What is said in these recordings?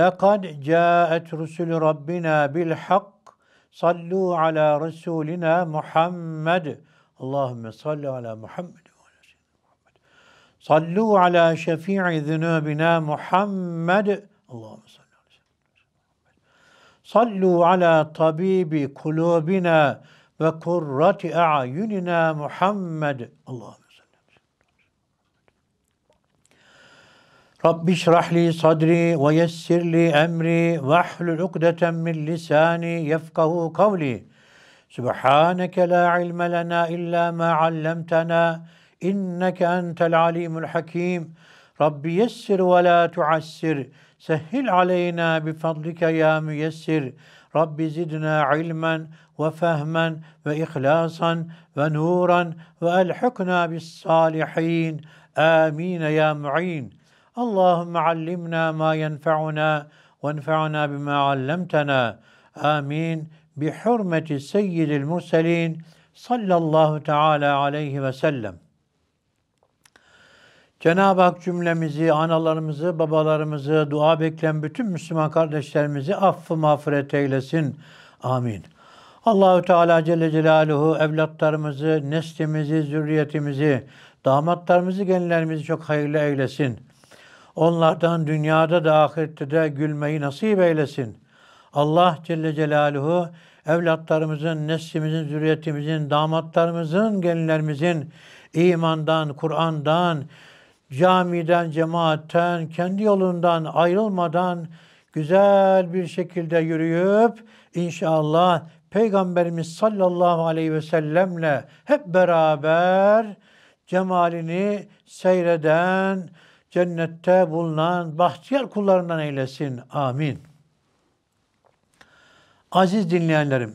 لَقَدْ جَاءَتْ رُسُلُ رَبِّنَا بِالْحَقِّ صَلُّوا عَلَى رَسُولِنَا مُحَمَّدٍ اللهم صل على محمد وعلى سيدنا محمد صلوا على شفيع ذنوبنا محمد اللهم صل على سيدنا محمد صلوا على طبيب قلوبنا وقرة أعيننا محمد اللهم رب اشرح لي صدري ويسر لي أمري واحلل عقدة من لساني يفقه قولي سبحانك لا علم لنا إلا ما علمتنا إنك أنت العليم الحكيم رب يسر ولا تعسر سهل علينا بفضلك يا ميسر رب زدنا علما وفهما وإخلاصا ونورا وألحقنا بالصالحين آمين يا معين Allahümme allimna ma yenfe'una ve enfe'una bima allemtena. Amin. Bi hürmeti seyyidil murselin sallallahu teala aleyhi ve sellem. Cenab-ı Hak cümlemizi, analarımızı, babalarımızı, dua bekleyen bütün Müslüman kardeşlerimizi affı mağfiret eylesin. Amin. Allahü Teala Celle Celaluhu evlatlarımızı, neslimizi, zürriyetimizi, damatlarımızı, genlerimizi çok hayırlı eylesin. Onlardan dünyada da ahirette de gülmeyi nasip eylesin. Allah Celle Celaluhu evlatlarımızın, neslimizin, zürriyetimizin, damatlarımızın, gelinlerimizin imandan, Kur'an'dan, camiden, cemaatten, kendi yolundan ayrılmadan güzel bir şekilde yürüyüp inşallah Peygamberimiz sallallahu aleyhi ve sellemle hep beraber cemalini seyreden, cennette bulunan bahtiyar kullarından eylesin. Amin. Aziz dinleyenlerim,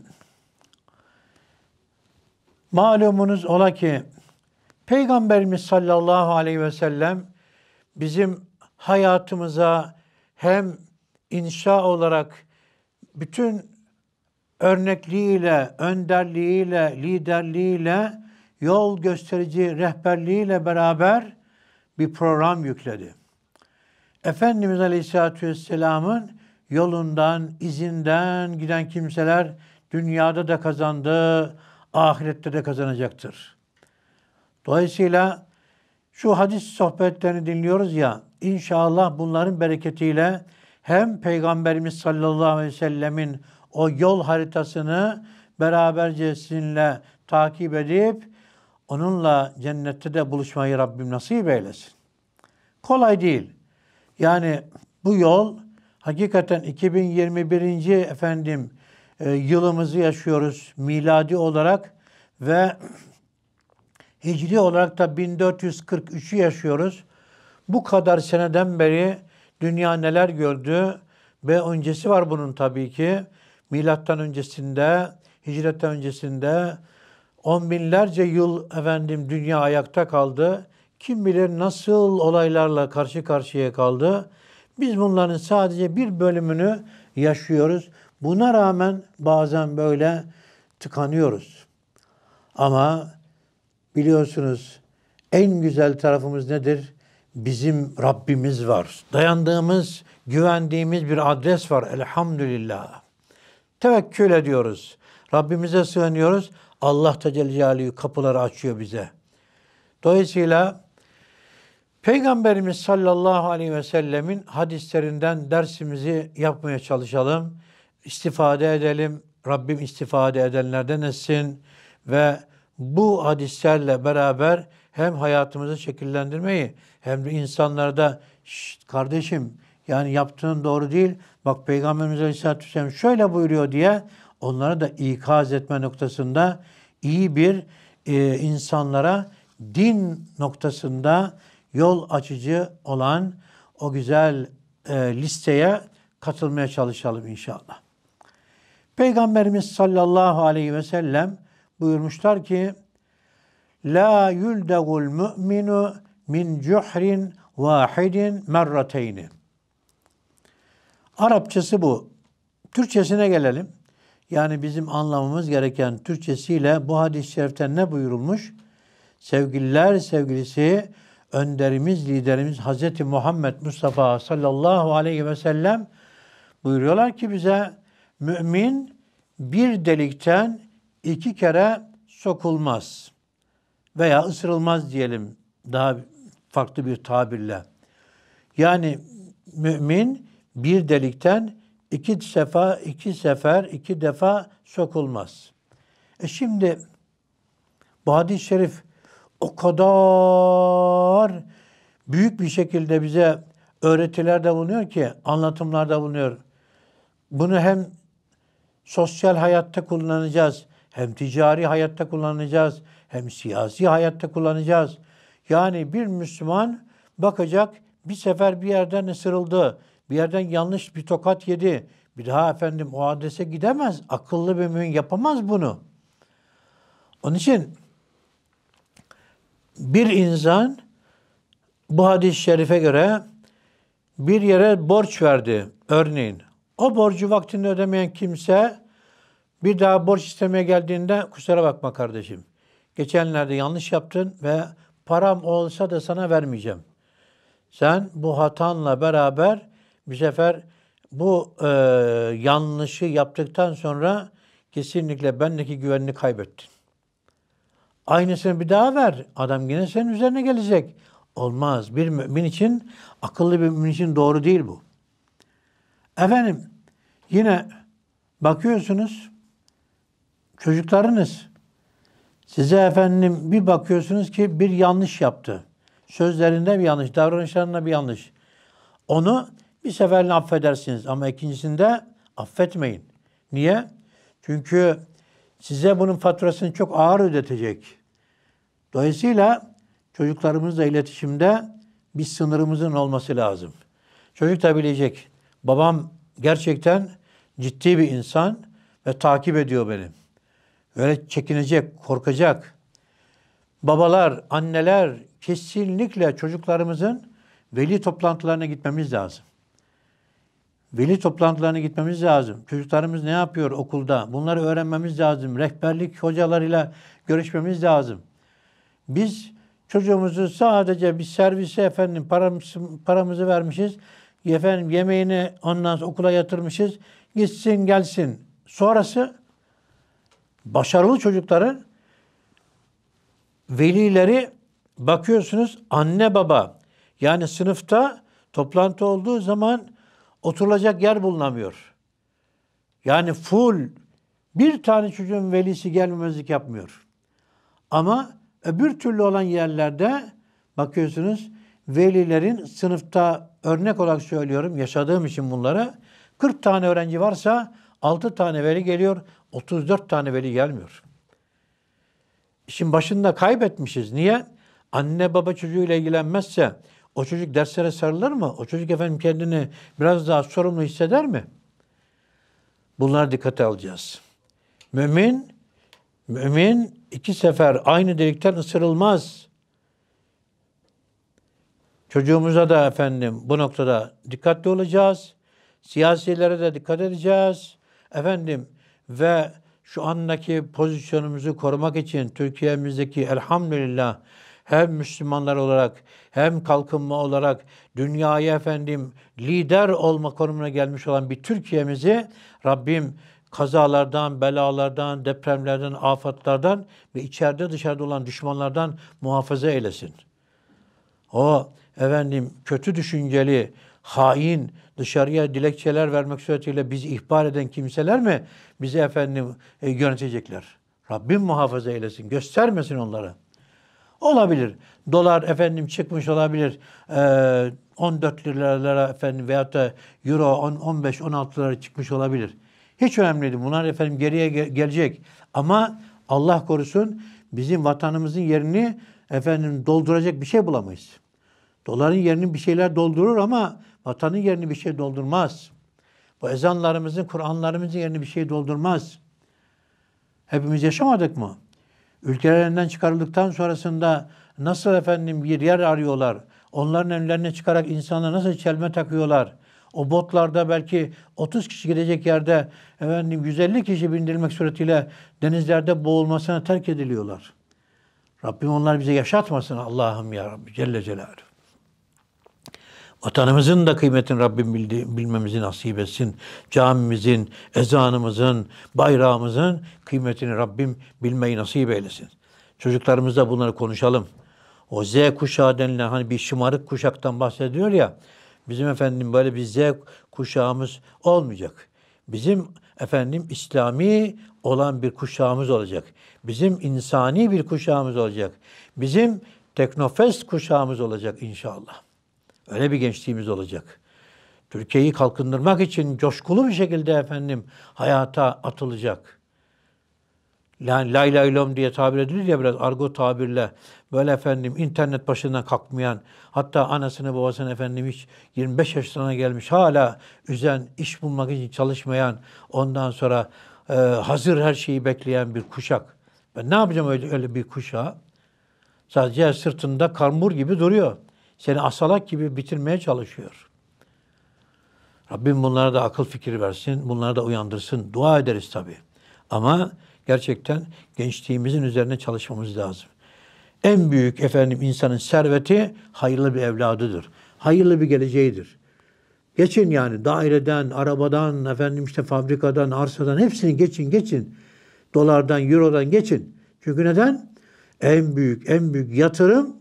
malumunuz ola ki Peygamberimiz sallallahu aleyhi ve sellem bizim hayatımıza hem inşa olarak bütün örnekliğiyle, önderliğiyle, liderliğiyle, yol gösterici rehberliğiyle beraber bir program yükledi. Efendimiz Aleyhisselatü Vesselam'ın yolundan, izinden giden kimseler dünyada da kazandı, ahirette de kazanacaktır. Dolayısıyla şu hadis sohbetlerini dinliyoruz ya, inşallah bunların bereketiyle hem Peygamberimiz sallallahu aleyhi ve sellemin o yol haritasını beraberce sizinle takip edip Onunla cennette de buluşmayı Rabbim nasip eylesin. Kolay değil. Yani bu yol hakikaten 2021. efendim e, yılımızı yaşıyoruz miladi olarak ve hicri olarak da 1443'ü yaşıyoruz. Bu kadar seneden beri dünya neler gördü ve öncesi var bunun tabii ki. Milattan öncesinde, hicretten öncesinde, on binlerce yıl efendim dünya ayakta kaldı. Kim bilir nasıl olaylarla karşı karşıya kaldı. Biz bunların sadece bir bölümünü yaşıyoruz. Buna rağmen bazen böyle tıkanıyoruz. Ama biliyorsunuz en güzel tarafımız nedir? Bizim Rabbimiz var. Dayandığımız, güvendiğimiz bir adres var elhamdülillah. Tevekkül ediyoruz. Rabbimize sığınıyoruz. Allah Tecelli Celaluhu kapıları açıyor bize. Dolayısıyla Peygamberimiz sallallahu aleyhi ve sellemin hadislerinden dersimizi yapmaya çalışalım. İstifade edelim. Rabbim istifade edenlerden etsin ve bu hadislerle beraber hem hayatımızı şekillendirmeyi hem de insanlarda kardeşim yani yaptığın doğru değil. Bak Peygamberimiz Aleyhisselatü Vesselam şöyle buyuruyor diye onlara da ikaz etme noktasında iyi bir e, insanlara din noktasında yol açıcı olan o güzel e, listeye katılmaya çalışalım inşallah. Peygamberimiz sallallahu aleyhi ve sellem buyurmuşlar ki La yüldegul mü'minu min cuhrin vahidin merrateyni. Arapçası bu. Türkçesine gelelim. Yani bizim anlamamız gereken Türkçesiyle bu hadis-i şerifte ne buyurulmuş? Sevgililer sevgilisi önderimiz, liderimiz Hz. Muhammed Mustafa sallallahu aleyhi ve sellem buyuruyorlar ki bize mümin bir delikten iki kere sokulmaz veya ısırılmaz diyelim daha farklı bir tabirle. Yani mümin bir delikten İki sefa, iki sefer, iki defa sokulmaz. E şimdi bu hadis-i şerif o kadar büyük bir şekilde bize öğretilerde bulunuyor ki, anlatımlarda bulunuyor. Bunu hem sosyal hayatta kullanacağız, hem ticari hayatta kullanacağız, hem siyasi hayatta kullanacağız. Yani bir Müslüman bakacak bir sefer bir yerden ısırıldı, bir yerden yanlış bir tokat yedi. Bir daha efendim o adrese gidemez. Akıllı bir mümin yapamaz bunu. Onun için bir insan bu hadis-i şerife göre bir yere borç verdi örneğin. O borcu vaktinde ödemeyen kimse bir daha borç istemeye geldiğinde kusura bakma kardeşim. Geçenlerde yanlış yaptın ve param olsa da sana vermeyeceğim. Sen bu hatanla beraber bir sefer bu e, yanlışı yaptıktan sonra kesinlikle bendeki güvenini kaybettin. Aynısını bir daha ver. Adam yine senin üzerine gelecek. Olmaz. Bir mümin için, akıllı bir mümin için doğru değil bu. Efendim, yine bakıyorsunuz, çocuklarınız size efendim bir bakıyorsunuz ki bir yanlış yaptı. Sözlerinde bir yanlış, davranışlarında bir yanlış. Onu bir seferini affedersiniz ama ikincisinde affetmeyin. Niye? Çünkü size bunun faturasını çok ağır ödetecek. Dolayısıyla çocuklarımızla iletişimde bir sınırımızın olması lazım. Çocuk da bilecek. Babam gerçekten ciddi bir insan ve takip ediyor beni. Öyle çekinecek, korkacak. Babalar, anneler kesinlikle çocuklarımızın veli toplantılarına gitmemiz lazım. Veli toplantılarına gitmemiz lazım. Çocuklarımız ne yapıyor okulda? Bunları öğrenmemiz lazım. Rehberlik hocalarıyla görüşmemiz lazım. Biz çocuğumuzu sadece bir servise efendim paramızı, paramızı vermişiz. Efendim yemeğini ondan okula yatırmışız. Gitsin gelsin. Sonrası başarılı çocukların velileri bakıyorsunuz anne baba yani sınıfta toplantı olduğu zaman oturulacak yer bulunamıyor. Yani full bir tane çocuğun velisi gelmemezlik yapmıyor. Ama öbür türlü olan yerlerde bakıyorsunuz velilerin sınıfta örnek olarak söylüyorum yaşadığım için bunlara 40 tane öğrenci varsa 6 tane veli geliyor 34 tane veli gelmiyor. İşin başında kaybetmişiz. Niye? Anne baba çocuğuyla ilgilenmezse, o çocuk derslere sarılır mı? O çocuk efendim kendini biraz daha sorumlu hisseder mi? Bunlar dikkate alacağız. Mümin, mümin iki sefer aynı delikten ısırılmaz. Çocuğumuza da efendim bu noktada dikkatli olacağız. Siyasilere de dikkat edeceğiz. Efendim ve şu andaki pozisyonumuzu korumak için Türkiye'mizdeki elhamdülillah hem Müslümanlar olarak hem kalkınma olarak dünyaya efendim lider olma konumuna gelmiş olan bir Türkiye'mizi Rabbim kazalardan, belalardan, depremlerden, afatlardan ve içeride dışarıda olan düşmanlardan muhafaza eylesin. O efendim kötü düşünceli, hain, dışarıya dilekçeler vermek suretiyle bizi ihbar eden kimseler mi bizi efendim e, yönetecekler? Rabbim muhafaza eylesin, göstermesin onları. Olabilir. Dolar efendim çıkmış olabilir. Ee, 14 liralara efendim veyahut da euro 15-16 lira çıkmış olabilir. Hiç önemli değil. Bunlar efendim geriye ge- gelecek. Ama Allah korusun bizim vatanımızın yerini efendim dolduracak bir şey bulamayız. Doların yerini bir şeyler doldurur ama vatanın yerini bir şey doldurmaz. Bu ezanlarımızın, Kur'anlarımızın yerini bir şey doldurmaz. Hepimiz yaşamadık mı? Ülkelerinden çıkarıldıktan sonrasında nasıl efendim bir yer arıyorlar. Onların önlerine çıkarak insanlara nasıl çelme takıyorlar. O botlarda belki 30 kişi gidecek yerde efendim 150 kişi bindirmek suretiyle denizlerde boğulmasına terk ediliyorlar. Rabbim onlar bize yaşatmasın Allah'ım ya Rabbi Celle Celaluhu. Vatanımızın da kıymetini Rabbim bildi, bilmemizi nasip etsin. Camimizin, ezanımızın, bayrağımızın kıymetini Rabbim bilmeyi nasip eylesin. Çocuklarımızla bunları konuşalım. O Z kuşağı denilen hani bir şımarık kuşaktan bahsediyor ya. Bizim efendim böyle bir Z kuşağımız olmayacak. Bizim efendim İslami olan bir kuşağımız olacak. Bizim insani bir kuşağımız olacak. Bizim teknofest kuşağımız olacak inşallah. Öyle bir gençliğimiz olacak. Türkiye'yi kalkındırmak için coşkulu bir şekilde efendim hayata atılacak. Yani lay lay lom diye tabir edilir ya biraz argo tabirle. Böyle efendim internet başından kalkmayan, hatta anasını babasını efendim hiç 25 yaşlarına gelmiş hala üzen, iş bulmak için çalışmayan, ondan sonra e, hazır her şeyi bekleyen bir kuşak. Ben ne yapacağım öyle, öyle bir kuşağa? Sadece sırtında karmur gibi duruyor seni asalak gibi bitirmeye çalışıyor. Rabbim bunlara da akıl fikir versin, bunlara da uyandırsın. Dua ederiz tabii. Ama gerçekten gençliğimizin üzerine çalışmamız lazım. En büyük efendim insanın serveti hayırlı bir evladıdır. Hayırlı bir geleceğidir. Geçin yani daireden, arabadan, efendim işte fabrikadan, arsadan hepsini geçin, geçin. Dolardan, eurodan geçin. Çünkü neden? En büyük, en büyük yatırım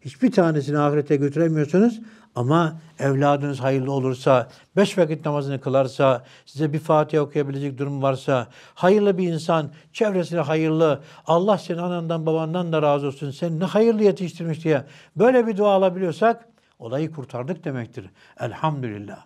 Hiçbir tanesini ahirete götüremiyorsunuz ama evladınız hayırlı olursa, beş vakit namazını kılarsa, size bir Fatiha okuyabilecek durum varsa, hayırlı bir insan, çevresine hayırlı, Allah senin anandan babandan da razı olsun, seni ne hayırlı yetiştirmiş diye böyle bir dua alabiliyorsak olayı kurtardık demektir. Elhamdülillah.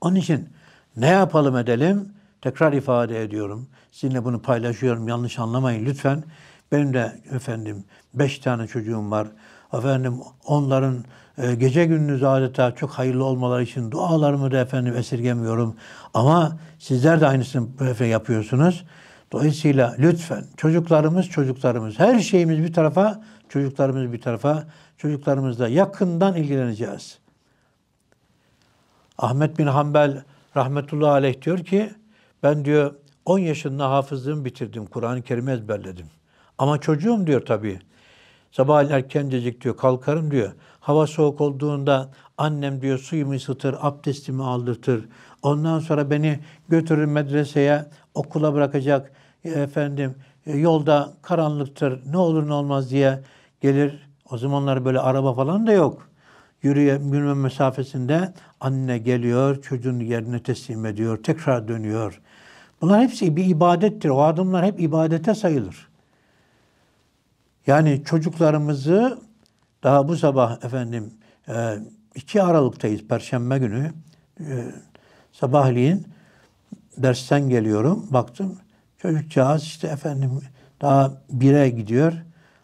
Onun için ne yapalım edelim? Tekrar ifade ediyorum. Sizinle bunu paylaşıyorum. Yanlış anlamayın lütfen. Benim de efendim beş tane çocuğum var. Efendim onların e, gece gündüz adeta çok hayırlı olmaları için dualarımı da efendim esirgemiyorum. Ama sizler de aynısını yapıyorsunuz. Dolayısıyla lütfen çocuklarımız çocuklarımız her şeyimiz bir tarafa çocuklarımız bir tarafa çocuklarımızla yakından ilgileneceğiz. Ahmet bin Hanbel rahmetullahi aleyh diyor ki ben diyor 10 yaşında hafızlığımı bitirdim. Kur'an-ı Kerim'i ezberledim. Ama çocuğum diyor tabii. Sabah erkencecik diyor kalkarım diyor. Hava soğuk olduğunda annem diyor suyumu ısıtır, abdestimi aldırtır. Ondan sonra beni götürür medreseye, okula bırakacak e, efendim e, yolda karanlıktır ne olur ne olmaz diye gelir. O zamanlar böyle araba falan da yok. Yürüye, yürüme mesafesinde anne geliyor, çocuğun yerine teslim ediyor, tekrar dönüyor. Bunlar hepsi bir ibadettir. O adımlar hep ibadete sayılır. Yani çocuklarımızı daha bu sabah efendim 2 e, Aralık'tayız Perşembe günü. E, sabahleyin dersten geliyorum. Baktım çocukcağız işte efendim daha bire gidiyor.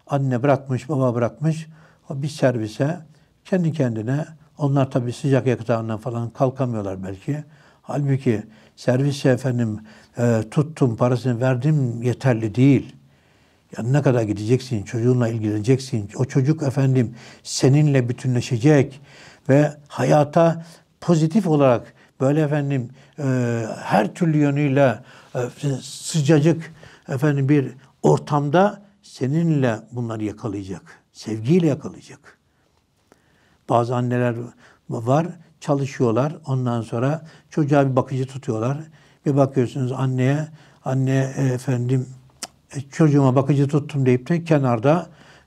Anne bırakmış, baba bırakmış. O bir servise kendi kendine onlar tabii sıcak yakıtağından falan kalkamıyorlar belki. Halbuki servise efendim e, tuttum parasını verdim yeterli değil. Ne kadar gideceksin, çocuğunla ilgileneceksin. O çocuk efendim seninle bütünleşecek ve hayata pozitif olarak böyle efendim e, her türlü yönüyle e, sıcacık efendim bir ortamda seninle bunları yakalayacak. Sevgiyle yakalayacak. Bazı anneler var çalışıyorlar. Ondan sonra çocuğa bir bakıcı tutuyorlar. Bir bakıyorsunuz anneye anne e, efendim e, çocuğuma bakıcı tuttum deyip de kenarda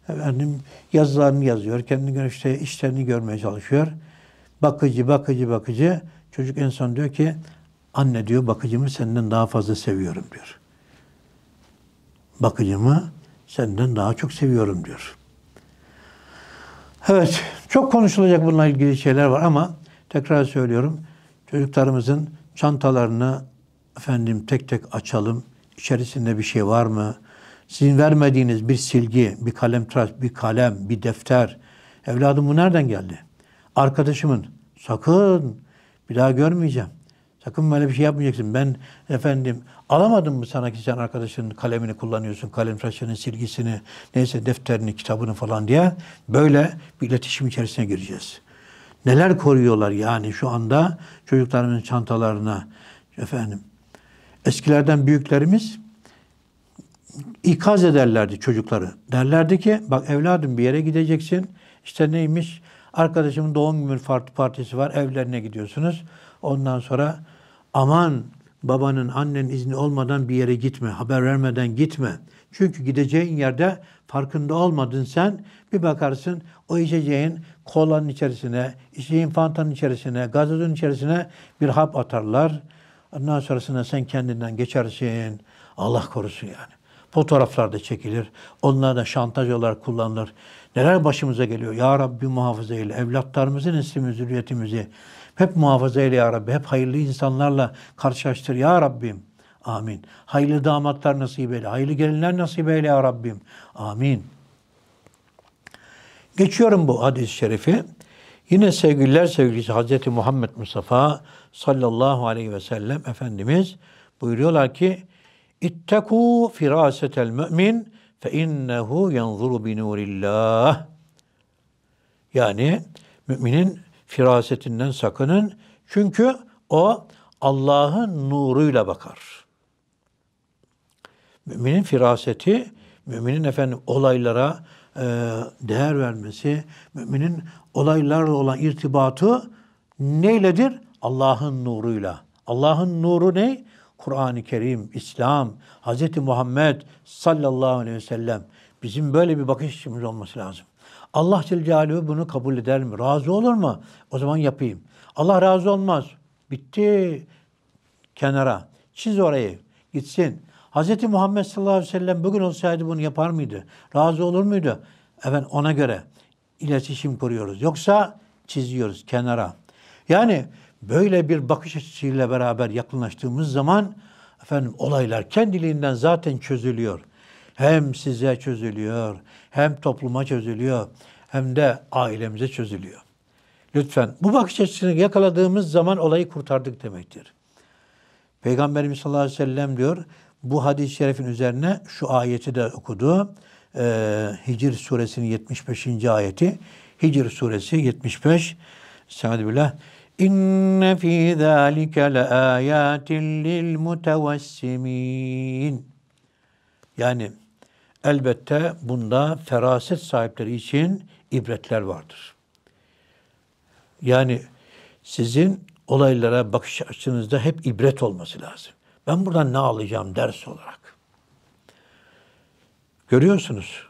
efendim yazılarını yazıyor. Kendi göre işte işlerini görmeye çalışıyor. Bakıcı, bakıcı, bakıcı. Çocuk en son diyor ki anne diyor bakıcımı senden daha fazla seviyorum diyor. Bakıcımı senden daha çok seviyorum diyor. Evet, çok konuşulacak bununla ilgili şeyler var ama tekrar söylüyorum. Çocuklarımızın çantalarını efendim tek tek açalım içerisinde bir şey var mı? Sizin vermediğiniz bir silgi, bir kalem tıraş, bir kalem, bir defter. Evladım bu nereden geldi? Arkadaşımın. Sakın bir daha görmeyeceğim. Sakın böyle bir şey yapmayacaksın. Ben efendim alamadım mı sana ki sen arkadaşının kalemini kullanıyorsun, kalem tıraşının silgisini, neyse defterini, kitabını falan diye böyle bir iletişim içerisine gireceğiz. Neler koruyorlar yani şu anda çocuklarımızın çantalarına efendim Eskilerden büyüklerimiz ikaz ederlerdi çocukları. Derlerdi ki bak evladım bir yere gideceksin. İşte neymiş? Arkadaşımın doğum günü partisi var. Evlerine gidiyorsunuz. Ondan sonra aman babanın, annenin izni olmadan bir yere gitme, haber vermeden gitme. Çünkü gideceğin yerde farkında olmadın sen. Bir bakarsın o içeceğin kolanın içerisine, içeceğin fantanın içerisine, gazozun içerisine bir hap atarlar Ondan sonrasında sen kendinden geçersin. Allah korusun yani. Fotoğraflar da çekilir. Onlar da şantaj olarak kullanılır. Neler başımıza geliyor? Ya Rabbi muhafaza eyle. Evlatlarımızı, neslimizi, zürriyetimizi hep muhafaza eyle ya Rabbi. Hep hayırlı insanlarla karşılaştır ya Rabbim. Amin. Hayırlı damatlar nasip eyle. Hayırlı gelinler nasip eyle ya Rabbim. Amin. Geçiyorum bu hadis-i şerifi. Yine sevgililer sevgilisi Hazreti Muhammed Mustafa sallallahu aleyhi ve sellem Efendimiz buyuruyorlar ki İtteku firasetel mümin fe innehu yanzuru bi nurillah. Yani müminin firasetinden sakının. Çünkü o Allah'ın nuruyla bakar. Müminin firaseti, müminin efendim olaylara e, değer vermesi, müminin olaylarla olan irtibatı neyledir? Allah'ın nuruyla. Allah'ın nuru ne? Kur'an-ı Kerim, İslam, Hz. Muhammed sallallahu aleyhi ve sellem. Bizim böyle bir bakış açımız olması lazım. Allah Celle bunu kabul eder mi? Razı olur mu? O zaman yapayım. Allah razı olmaz. Bitti. Kenara. Çiz orayı. Gitsin. Hz. Muhammed sallallahu aleyhi ve sellem bugün olsaydı bunu yapar mıydı? Razı olur muydu? Evet ona göre iletişim kuruyoruz. Yoksa çiziyoruz kenara. Yani böyle bir bakış açısıyla beraber yakınlaştığımız zaman efendim olaylar kendiliğinden zaten çözülüyor. Hem size çözülüyor, hem topluma çözülüyor, hem de ailemize çözülüyor. Lütfen bu bakış açısını yakaladığımız zaman olayı kurtardık demektir. Peygamberimiz sallallahu aleyhi ve sellem diyor bu hadis-i şerifin üzerine şu ayeti de okudu. Ee, Hicr suresinin 75. ayeti. Hicr suresi 75. Estağfirullah. İnne fî zâlike le âyâtin lil mutevessimîn. Yani elbette bunda feraset sahipleri için ibretler vardır. Yani sizin olaylara bakış açınızda hep ibret olması lazım. Ben buradan ne alacağım ders olarak? Görüyorsunuz.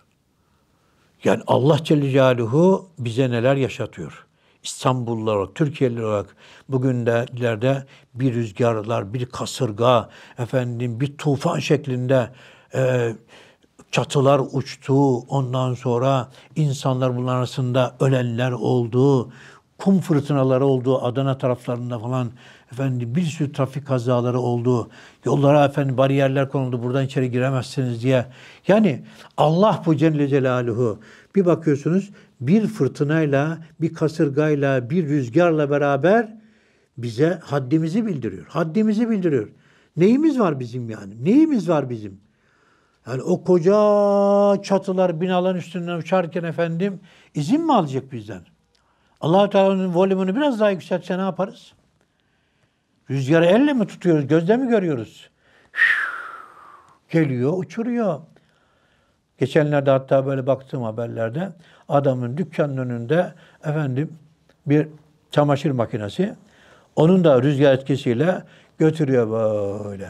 Yani Allah Celle Celaluhu bize neler yaşatıyor. İstanbullular olarak, Türkiye'liler olarak bugün de ileride bir rüzgarlar, bir kasırga, efendim bir tufan şeklinde e, çatılar uçtu. Ondan sonra insanlar bunların arasında ölenler olduğu, Kum fırtınaları olduğu Adana taraflarında falan efendim bir sürü trafik kazaları oldu. Yollara efendim bariyerler konuldu. Buradan içeri giremezsiniz diye. Yani Allah bu Celle Celaluhu bir bakıyorsunuz bir fırtınayla, bir kasırgayla, bir rüzgarla beraber bize haddimizi bildiriyor. Haddimizi bildiriyor. Neyimiz var bizim yani? Neyimiz var bizim? Yani o koca çatılar binaların üstünden uçarken efendim izin mi alacak bizden? allah Teala'nın volümünü biraz daha yükseltse ne yaparız? Rüzgarı elle mi tutuyoruz, gözle mi görüyoruz? Geliyor, uçuruyor. Geçenlerde hatta böyle baktığım haberlerde adamın dükkanının önünde efendim bir çamaşır makinesi. Onun da rüzgar etkisiyle götürüyor böyle.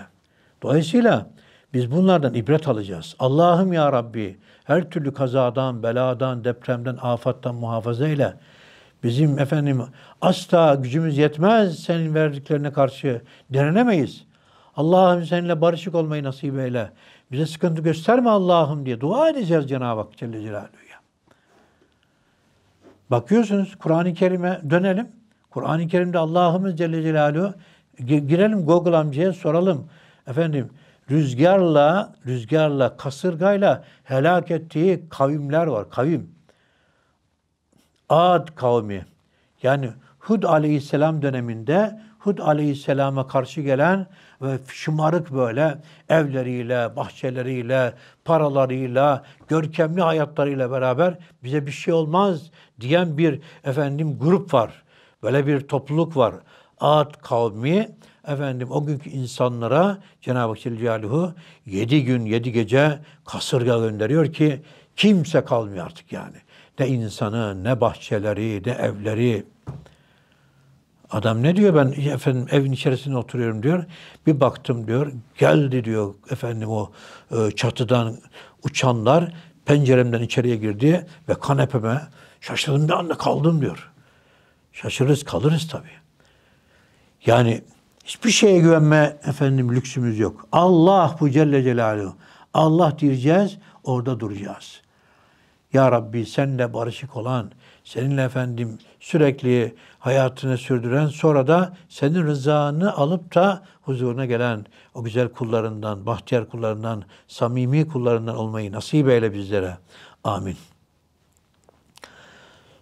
Dolayısıyla biz bunlardan ibret alacağız. Allah'ım ya Rabbi her türlü kazadan, beladan, depremden, afattan muhafaza eyle. Bizim efendim asla gücümüz yetmez senin verdiklerine karşı direnemeyiz. Allah'ım seninle barışık olmayı nasip eyle. Bize sıkıntı gösterme Allah'ım diye dua edeceğiz Cenab-ı Hak Celle Celaluhu'ya. Bakıyorsunuz Kur'an-ı Kerim'e dönelim. Kur'an-ı Kerim'de Allah'ımız Celle Celaluhu girelim Google amcaya soralım. Efendim rüzgarla, rüzgarla, kasırgayla helak ettiği kavimler var. Kavim. Ad kavmi yani Hud aleyhisselam döneminde Hud aleyhisselama karşı gelen ve şımarık böyle evleriyle, bahçeleriyle, paralarıyla, görkemli hayatlarıyla beraber bize bir şey olmaz diyen bir efendim grup var. Böyle bir topluluk var. Ad kavmi efendim o günkü insanlara Cenab-ı Hak Celaluhu yedi gün yedi gece kasırga gönderiyor ki kimse kalmıyor artık yani ne insanı, ne bahçeleri, ne evleri. Adam ne diyor ben efendim evin içerisinde oturuyorum diyor. Bir baktım diyor geldi diyor efendim o e, çatıdan uçanlar penceremden içeriye girdi ve kanepeme şaşırdım bir anda kaldım diyor. Şaşırırız kalırız tabii. Yani hiçbir şeye güvenme efendim lüksümüz yok. Allah bu Celle Celaluhu. Allah diyeceğiz orada duracağız. Ya Rabbi senle barışık olan, seninle efendim sürekli hayatını sürdüren sonra da senin rızanı alıp da huzuruna gelen o güzel kullarından, bahtiyar kullarından, samimi kullarından olmayı nasip eyle bizlere. Amin.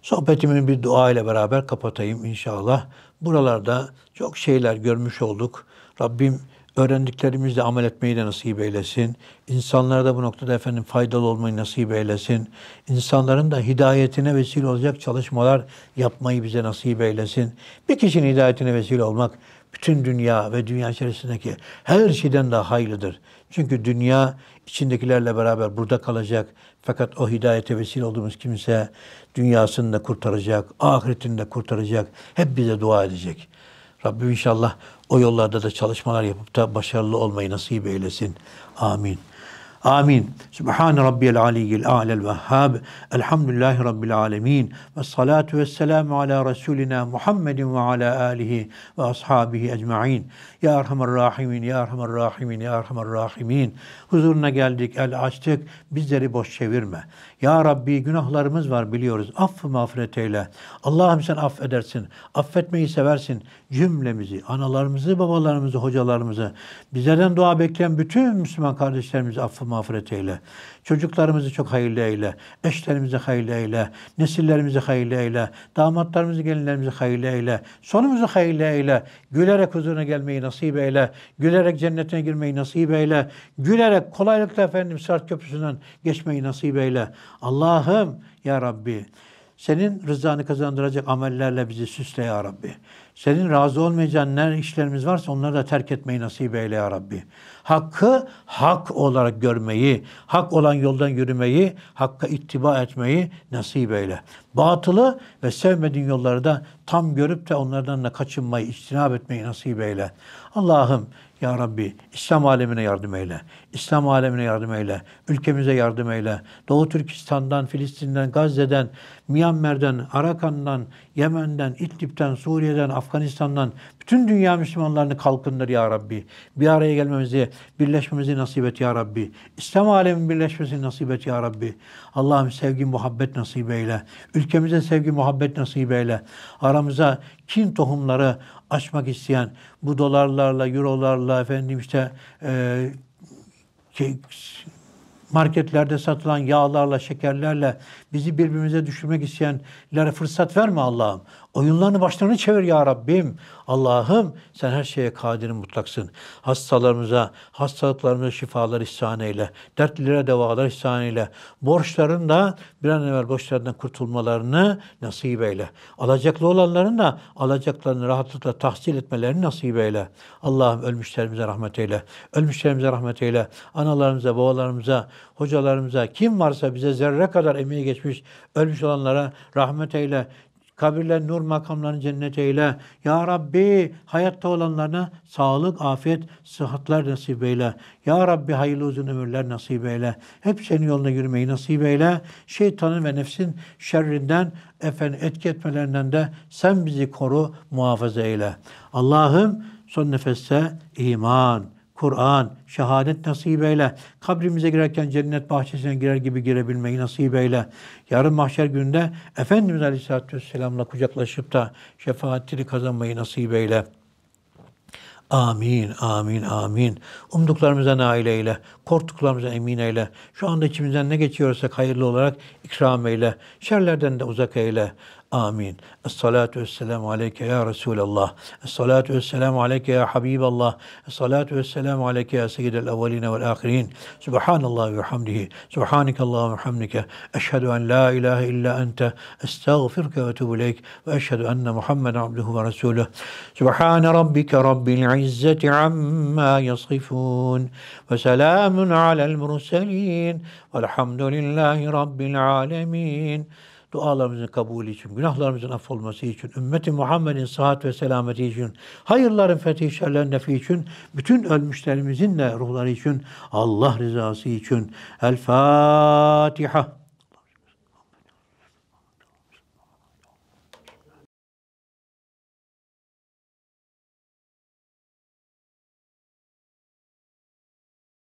Sohbetimin bir dua ile beraber kapatayım inşallah. Buralarda çok şeyler görmüş olduk. Rabbim öğrendiklerimizle amel etmeyi de nasip eylesin. İnsanlara da bu noktada efendim faydalı olmayı nasip eylesin. İnsanların da hidayetine vesile olacak çalışmalar yapmayı bize nasip eylesin. Bir kişinin hidayetine vesile olmak bütün dünya ve dünya içerisindeki her şeyden daha hayırlıdır. Çünkü dünya içindekilerle beraber burada kalacak. Fakat o hidayete vesile olduğumuz kimse dünyasını da kurtaracak, ahiretini de kurtaracak. Hep bize dua edecek. Rabbim inşallah o yollarda da çalışmalar yapıp da başarılı olmayı nasip eylesin. Amin. آمين سبحان ربي العلي الأعلى الوهاب الحمد لله رب العالمين والصلاة والسلام على رسولنا محمد وعلى آله وأصحابه أجمعين يا أرحم الراحمين يا أرحم الراحمين يا أرحم الراحمين huzuruna geldik el açtık bizleri boş çevirme ya Rabbi günahlarımız var biliyoruz. Affı mağfiret eyle. Allah'ım sen affedersin. Affetmeyi seversin. Cümlemizi, analarımızı, babalarımızı, hocalarımızı, bizden dua bekleyen bütün Müslüman kardeşlerimizi affı mağfiret eyle. Çocuklarımızı çok hayırlı eyle. Eşlerimizi hayırlı eyle. Nesillerimizi hayırlı eyle. Damatlarımızı, gelinlerimizi hayırlı eyle. Sonumuzu hayırlı eyle. Gülerek huzuruna gelmeyi nasip eyle. Gülerek cennetine girmeyi nasip eyle. Gülerek kolaylıkla efendim sırat köprüsünden geçmeyi nasip eyle. Allah'ım ya Rabbi senin rızanı kazandıracak amellerle bizi süsle ya Rabbi. Senin razı olmayacağın ne işlerimiz varsa onları da terk etmeyi nasip eyle ya Rabbi. Hakkı hak olarak görmeyi, hak olan yoldan yürümeyi, hakka ittiba etmeyi nasip eyle. Batılı ve sevmediğin yolları da tam görüp de onlardan da kaçınmayı, içtinab etmeyi nasip eyle. Allah'ım ya Rabbi İslam alemine yardım eyle. İslam alemine yardım eyle. Ülkemize yardım eyle. Doğu Türkistan'dan, Filistin'den, Gazze'den, Myanmar'dan, Arakan'dan, Yemen'den, İdlib'den, Suriye'den, Afganistan'dan bütün dünya Müslümanlarını kalkındır ya Rabbi. Bir araya gelmemizi, birleşmemizi nasip et ya Rabbi. İslam alemin birleşmesini nasip et ya Rabbi. Allah'ım sevgi, muhabbet nasip eyle. Ülkemize sevgi, muhabbet nasip eyle. Aramıza kin tohumları açmak isteyen bu dolarlarla, eurolarla efendim işte e, marketlerde satılan yağlarla, şekerlerle bizi birbirimize düşürmek isteyenlere fırsat verme Allah'ım. Oyunlarını başlarını çevir ya Rabbim. Allah'ım sen her şeye kadir mutlaksın. Hastalarımıza, hastalıklarımıza şifalar ihsan eyle. Dertlilere devalar ihsan eyle. Borçların da bir an evvel borçlardan kurtulmalarını nasip eyle. Alacaklı olanların da alacaklarını rahatlıkla tahsil etmelerini nasip eyle. Allah'ım ölmüşlerimize rahmet eyle. Ölmüşlerimize rahmet eyle. Analarımıza, babalarımıza, hocalarımıza, kim varsa bize zerre kadar emeği geçmiş ölmüş olanlara rahmet eyle. Kabirler nur makamlarını cennet eyle. Ya Rabbi hayatta olanlarına sağlık, afiyet, sıhhatler nasip eyle. Ya Rabbi hayırlı uzun ömürler nasip eyle. Hep senin yoluna yürümeyi nasip eyle. Şeytanın ve nefsin şerrinden, efendim etki etmelerinden de sen bizi koru, muhafaza eyle. Allah'ım son nefeste iman, Kur'an, şehadet nasip eyle. Kabrimize girerken cennet bahçesine girer gibi girebilmeyi nasip eyle. Yarın mahşer günde Efendimiz Aleyhisselatü Vesselam'la kucaklaşıp da şefaatini kazanmayı nasip eyle. Amin, amin, amin. Umduklarımıza nail eyle, korktuklarımıza emin eyle. Şu anda içimizden ne geçiyorsa hayırlı olarak ikram eyle. Şerlerden de uzak eyle. آمين الصلاة والسلام عليك يا رسول الله الصلاة والسلام عليك يا حبيب الله الصلاة والسلام عليك يا سيد الأولين والآخرين سبحان الله وبحمده سبحانك اللهم وبحمدك أشهد أن لا إله إلا أنت أستغفرك وأتوب إليك وأشهد أن محمدا عبده ورسوله سبحان ربك رب العزة عما يصفون وسلام على المرسلين والحمد لله رب العالمين dualarımızın kabulü için, günahlarımızın affolması için, ümmeti Muhammed'in sıhhat ve selameti için, hayırların fethi şerlerin nefi için, bütün ölmüşlerimizin de ruhları için, Allah rızası için. El Fatiha.